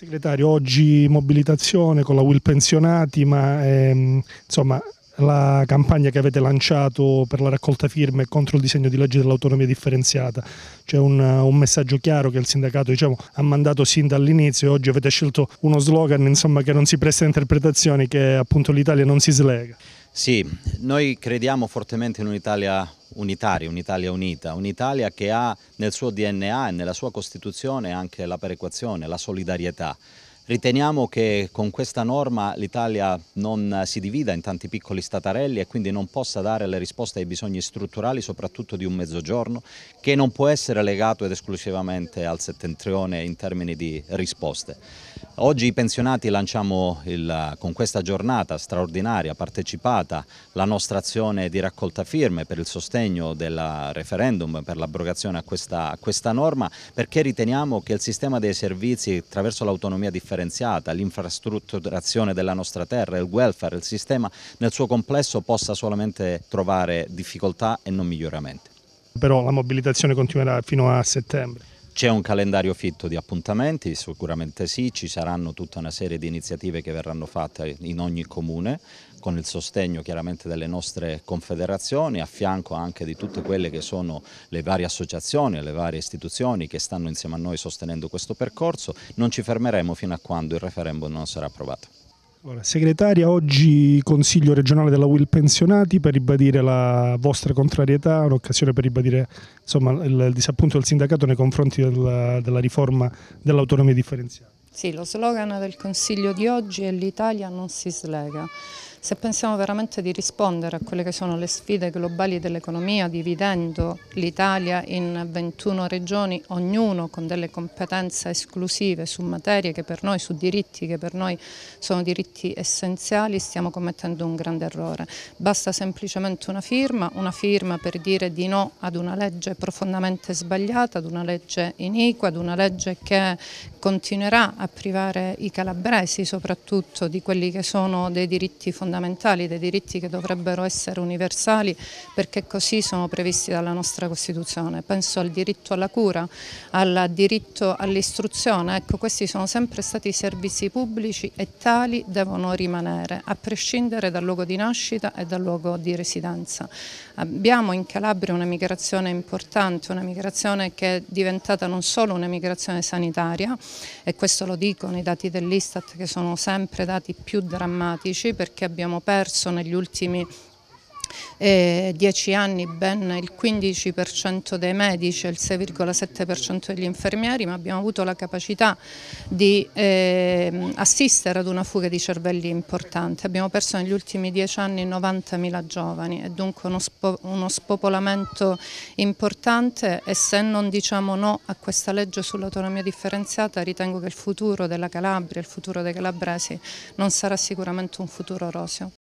Segretario, oggi mobilitazione con la Will Pensionati, ma ehm, insomma la campagna che avete lanciato per la raccolta firme contro il disegno di legge dell'autonomia differenziata. C'è un, un, messaggio chiaro che il sindacato diciamo, ha mandato sin dall'inizio e oggi avete scelto uno slogan insomma, che non si presta a interpretazioni, che appunto l'Italia non si slega. Sì, noi crediamo fortemente in un'Italia unitaria, un'Italia unita, un'Italia che ha nel suo DNA e nella sua Costituzione anche la perequazione, la solidarietà. Riteniamo che con questa norma l'Italia non si divida in tanti piccoli statarelli e quindi non possa dare le risposte ai bisogni strutturali, soprattutto di un mezzogiorno, che non può essere legato ed esclusivamente al settentrione in termini di risposte. Oggi i pensionati lanciamo il, con questa giornata straordinaria partecipata la nostra azione di raccolta firme per il sostegno del referendum per l'abrogazione a, a questa, norma perché riteniamo che il sistema dei servizi attraverso l'autonomia differenziata, l'infrastrutturazione della nostra terra, il welfare, il sistema nel suo complesso possa solamente trovare difficoltà e non miglioramenti. Però la mobilitazione continuerà fino a settembre. C'è un calendario fitto di appuntamenti, sicuramente sì, ci saranno tutta una serie di iniziative che verranno fatte in ogni comune con il sostegno chiaramente delle nostre confederazioni, a fianco anche di tutte quelle che sono le varie associazioni e le varie istituzioni che stanno insieme a noi sostenendo questo percorso. Non ci fermeremo fino a quando il referendum non sarà approvato. Allora, segretaria, oggi Consiglio regionale della Will Pensionati per ribadire la vostra contrarietà, un'occasione per ribadire insomma, il disappunto del sindacato nei confronti della, della riforma dell'autonomia differenziata. Sì, lo slogan del Consiglio di oggi è l'Italia non si slega. Se pensiamo veramente di rispondere a quelle che sono le sfide globali dell'economia, dividendo l'Italia in 21 regioni, ognuno con delle competenze esclusive su materie che per noi, su diritti che per noi sono diritti essenziali, stiamo commettendo un grande errore. Basta semplicemente una firma, una firma per dire di no ad una legge profondamente sbagliata, ad una legge iniqua, ad una legge che continuerà a privare i calabresi soprattutto di quelli che sono dei diritti fondamentali fondamentali, dei diritti che dovrebbero essere universali perché così sono previsti dalla nostra Costituzione. Penso al diritto alla cura, al diritto all'istruzione, ecco questi sono sempre stati servizi pubblici e tali devono rimanere a prescindere dal luogo di nascita e dal luogo di residenza. Abbiamo in Calabria una migrazione importante, una migrazione che è diventata non solo una migrazione sanitaria e questo lo dicono i dati dell'Istat che sono sempre dati più drammatici perché abbiamo abbiamo perso negli ultimi eh, 10 anni ben il 15% dei medici e il 6,7% degli infermieri, ma abbiamo avuto la capacità di eh, assistere ad una fuga di cervelli importante. Abbiamo perso negli ultimi 10 anni 90.000 giovani e dunque uno, spo uno spopolamento importante e se non diciamo no a questa legge sull'autonomia differenziata ritengo che il futuro della Calabria, il futuro dei calabresi non sarà sicuramente un futuro roseo.